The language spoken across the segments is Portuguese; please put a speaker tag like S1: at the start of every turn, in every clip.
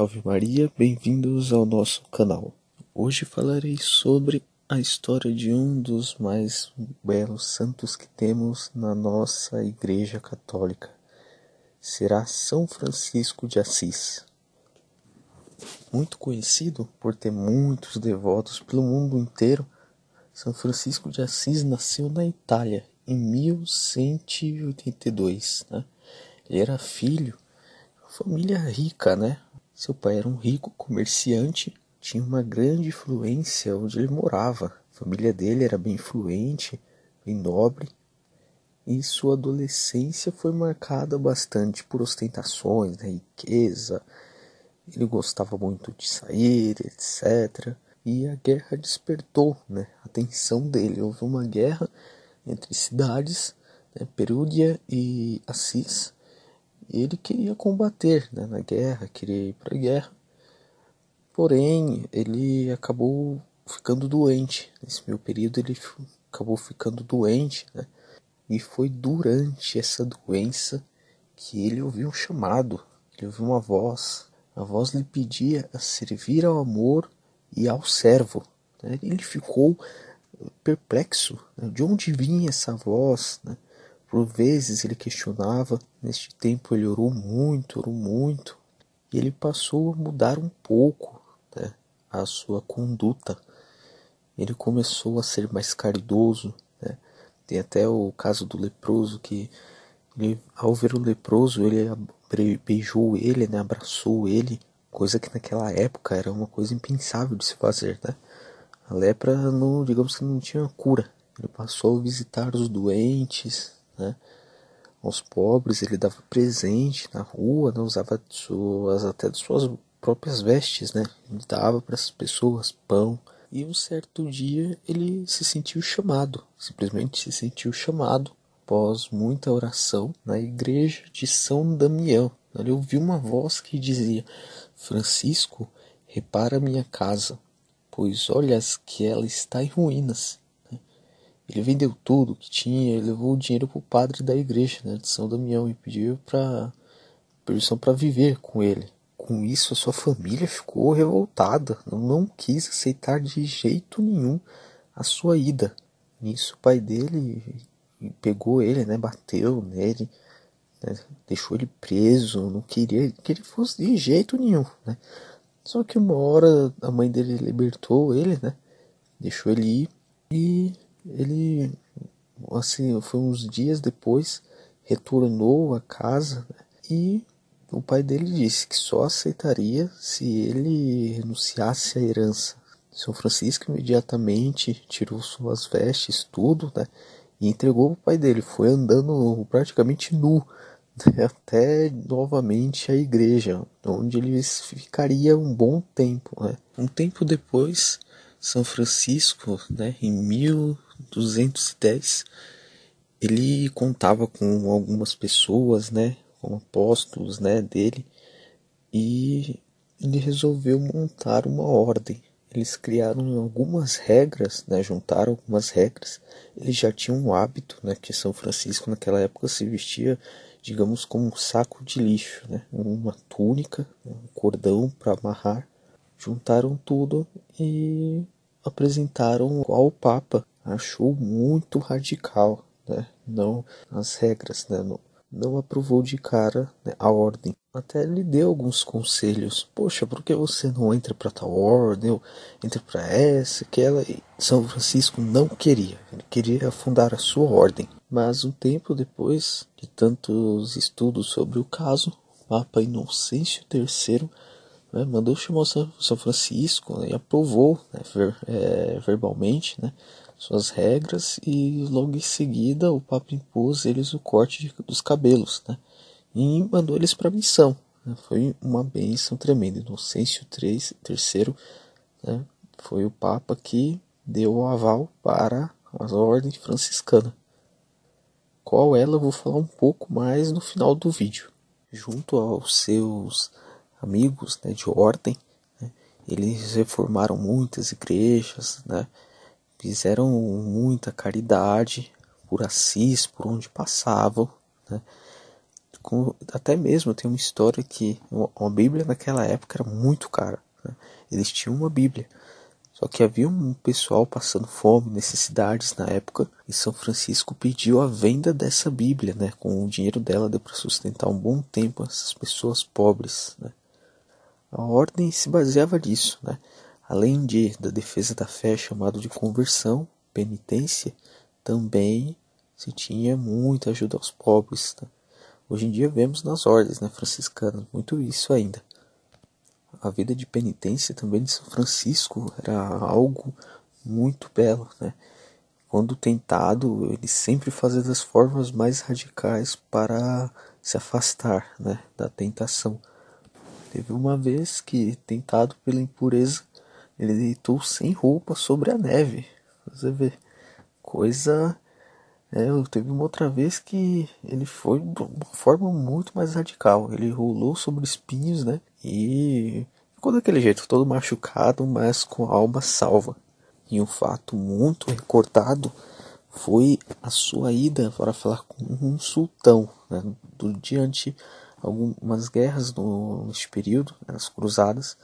S1: Salve Maria, bem-vindos ao nosso canal. Hoje falarei sobre a história de um dos mais belos santos que temos na nossa Igreja Católica. Será São Francisco de Assis. Muito conhecido por ter muitos devotos pelo mundo inteiro, São Francisco de Assis nasceu na Itália em 1182. Né? Ele era filho de uma família rica, né? Seu pai era um rico comerciante, tinha uma grande influência onde ele morava. A família dele era bem influente, bem nobre, e sua adolescência foi marcada bastante por ostentações, né, riqueza. Ele gostava muito de sair, etc. E a guerra despertou né, a atenção dele. Houve uma guerra entre cidades, né, Perúdia e Assis, ele queria combater né, na guerra, queria ir para a guerra, porém ele acabou ficando doente. Nesse meu período ele acabou ficando doente, né? E foi durante essa doença que ele ouviu um chamado, ele ouviu uma voz. A voz lhe pedia a servir ao amor e ao servo. Né? Ele ficou perplexo né? de onde vinha essa voz, né? Por vezes ele questionava, neste tempo ele orou muito, orou muito, e ele passou a mudar um pouco né, a sua conduta. Ele começou a ser mais caridoso. Né? Tem até o caso do leproso que, ele, ao ver o leproso, ele beijou ele, né, abraçou ele, coisa que naquela época era uma coisa impensável de se fazer. Né? A lepra, não, digamos que não tinha cura. Ele passou a visitar os doentes, né? Aos pobres ele dava presente na rua, né? usava suas, até de suas próprias vestes, né? Ele dava para essas pessoas pão. E um certo dia ele se sentiu chamado, simplesmente se sentiu chamado após muita oração na igreja de São Damião. Ele ouviu uma voz que dizia: Francisco, repara minha casa, pois olhas que ela está em ruínas. Ele vendeu tudo que tinha e levou o dinheiro para o padre da igreja né, de São Damião e pediu para permissão para viver com ele. Com isso, a sua família ficou revoltada, não quis aceitar de jeito nenhum a sua ida. Nisso, o pai dele pegou ele, né, bateu nele, né, deixou ele preso, não queria que ele fosse de jeito nenhum. Né. Só que uma hora a mãe dele libertou ele, né, deixou ele ir e ele, assim, foi uns dias depois, retornou à casa né, e o pai dele disse que só aceitaria se ele renunciasse à herança. São Francisco imediatamente tirou suas vestes, tudo, né? E entregou para o pai dele. Foi andando praticamente nu né? até novamente a igreja, onde ele ficaria um bom tempo. Né? Um tempo depois, São Francisco, né, em mil 210, ele contava com algumas pessoas, né, com apóstolos, né, dele, e ele resolveu montar uma ordem. Eles criaram algumas regras, né, juntaram algumas regras. Eles já tinham um hábito, né, que São Francisco naquela época se vestia, digamos, como um saco de lixo, né, uma túnica, um cordão para amarrar. Juntaram tudo e apresentaram ao Papa achou muito radical, né? Não as regras, né? Não, não aprovou de cara né, a ordem. Até lhe deu alguns conselhos. Poxa, por que você não entra para tal ordem? Entra para essa, aquela. E São Francisco não queria. Ele queria fundar a sua ordem. Mas um tempo depois de tantos estudos sobre o caso, o Papa Inocêncio III né, mandou chamar São Francisco né, e aprovou né, ver, é, verbalmente né, suas regras e logo em seguida o Papa impôs eles o corte dos cabelos, né? E mandou eles para a missão. Né? Foi uma benção tremenda. Inocêncio III, terceiro, né? foi o Papa que deu o aval para a ordem franciscana. Qual ela eu vou falar um pouco mais no final do vídeo. Junto aos seus amigos né, de ordem, né, eles reformaram muitas igrejas, né? fizeram muita caridade por Assis, por onde passavam, né? Com, até mesmo tem uma história que uma Bíblia naquela época era muito cara. Né? Eles tinham uma Bíblia, só que havia um pessoal passando fome, necessidades na época, e São Francisco pediu a venda dessa Bíblia, né? Com o dinheiro dela deu para sustentar um bom tempo essas pessoas pobres, né? A ordem se baseava nisso, né? Além de, da defesa da fé, chamado de conversão, penitência, também se tinha muita ajuda aos pobres. Tá? Hoje em dia vemos nas ordens né, franciscanas muito isso ainda. A vida de penitência também de São Francisco era algo muito belo. Né? Quando tentado, ele sempre fazia das formas mais radicais para se afastar né, da tentação. Teve uma vez que, tentado pela impureza, ele deitou sem roupa sobre a neve. Você vê, coisa. É, teve uma outra vez que ele foi de uma forma muito mais radical. Ele rolou sobre espinhos, né? E ficou daquele jeito, todo machucado, mas com a alma salva. E um fato muito recortado foi a sua ida para falar com um sultão, né? Do, diante algumas guerras no, neste período, né, as cruzadas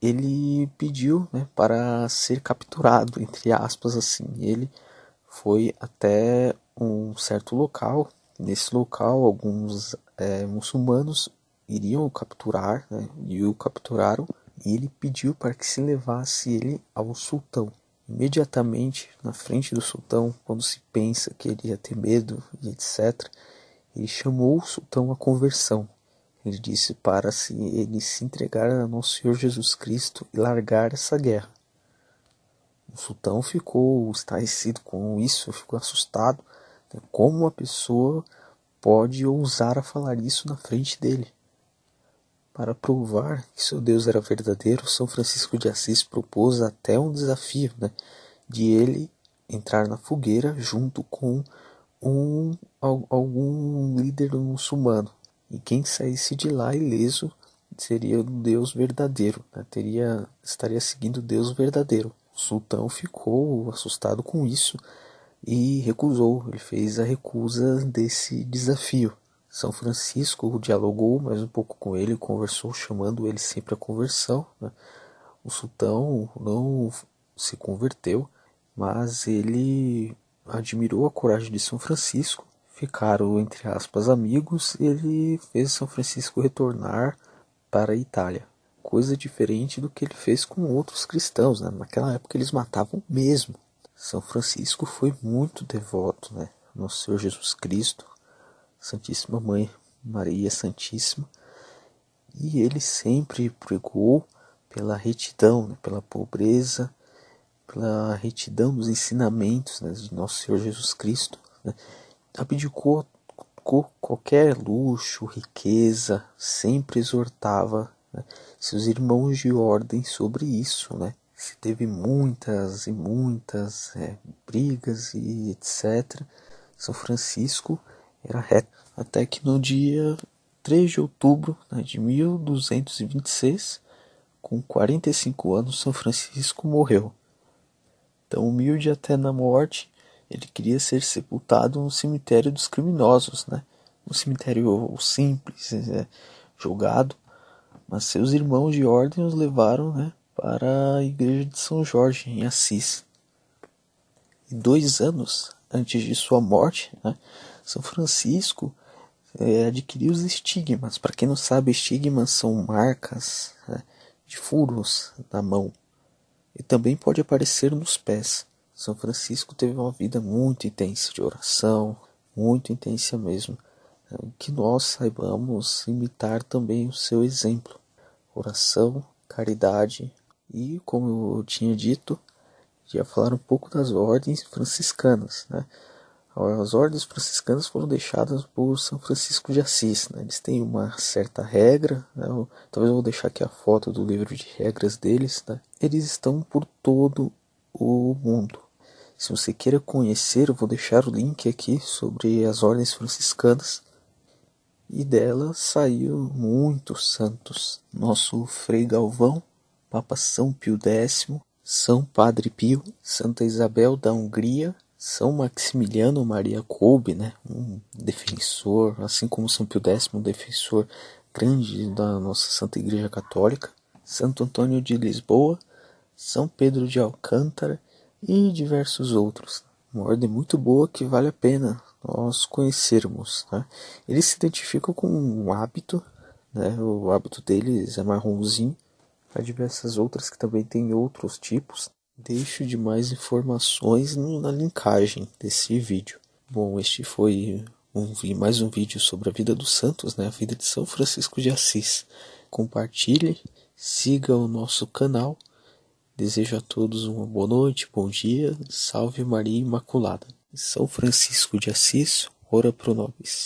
S1: ele pediu né, para ser capturado, entre aspas, assim. Ele foi até um certo local. Nesse local, alguns é, muçulmanos iriam o capturar né, e o capturaram. E ele pediu para que se levasse ele ao sultão. Imediatamente na frente do sultão, quando se pensa que ele ia ter medo e etc., ele chamou o sultão à conversão. Ele disse para se ele se entregar a nosso Senhor Jesus Cristo e largar essa guerra. O sultão ficou estarrecido com isso, ficou assustado. Né, como uma pessoa pode ousar a falar isso na frente dele? Para provar que seu Deus era verdadeiro, São Francisco de Assis propôs até um desafio, né? de ele entrar na fogueira junto com um, algum líder muçulmano e quem saísse de lá ileso seria o Deus verdadeiro, né? teria estaria seguindo o Deus verdadeiro. O sultão ficou assustado com isso e recusou, ele fez a recusa desse desafio. São Francisco dialogou mais um pouco com ele, conversou, chamando ele sempre à conversão. Né? O sultão não se converteu, mas ele admirou a coragem de São Francisco Ficaram, entre aspas, amigos e ele fez São Francisco retornar para a Itália. Coisa diferente do que ele fez com outros cristãos, né? Naquela época eles matavam mesmo. São Francisco foi muito devoto, né? Nosso Senhor Jesus Cristo, Santíssima Mãe, Maria Santíssima. E ele sempre pregou pela retidão, né? pela pobreza, pela retidão dos ensinamentos né? de nosso Senhor Jesus Cristo. Né? abdicou qualquer luxo, riqueza, sempre exortava né, seus irmãos de ordem sobre isso, né? Se teve muitas e muitas é, brigas e etc. São Francisco era reto. Até que no dia 3 de outubro né, de 1226, com 45 anos, São Francisco morreu. tão humilde até na morte, ele queria ser sepultado no cemitério dos criminosos, né? Um cemitério simples, né? jogado. Mas seus irmãos de ordem os levaram, né? Para a igreja de São Jorge, em Assis. E dois anos antes de sua morte, né? São Francisco é, adquiriu os estigmas. Para quem não sabe, estigmas são marcas né? de furos na mão e também pode aparecer nos pés. São Francisco teve uma vida muito intensa de oração, muito intensa mesmo, eh, que nós saibamos imitar também o seu exemplo. Oração, caridade e, como eu tinha dito, já falar um pouco das ordens franciscanas, né? As ordens franciscanas foram deixadas por São Francisco de Assis. Né? Eles têm uma certa regra, né? eu, talvez eu vou deixar aqui a foto do livro de regras deles. Né? Eles estão por todo o mundo. Se você queira conhecer, eu vou deixar o link aqui sobre as ordens franciscanas. E dela saiu muitos santos. Nosso Frei Galvão, Papa São Pio X, São Padre Pio, Santa Isabel da Hungria, São Maximiliano Maria Kolbe, né? um defensor, assim como São Pio X, um defensor grande da nossa Santa Igreja Católica, Santo Antônio de Lisboa, São Pedro de Alcântara, e diversos outros. Uma ordem muito boa que vale a pena nós conhecermos. Né? Eles se identificam com um hábito, né? o hábito deles é marronzinho. Há diversas outras que também têm outros tipos. Deixo de mais informações na linkagem desse vídeo. Bom, este foi um, mais um vídeo sobre a vida dos santos, né? a vida de São Francisco de Assis. Compartilhe, siga o nosso canal Desejo a todos uma boa noite, bom dia, salve Maria Imaculada. São Francisco de Assis, ora pro nobis.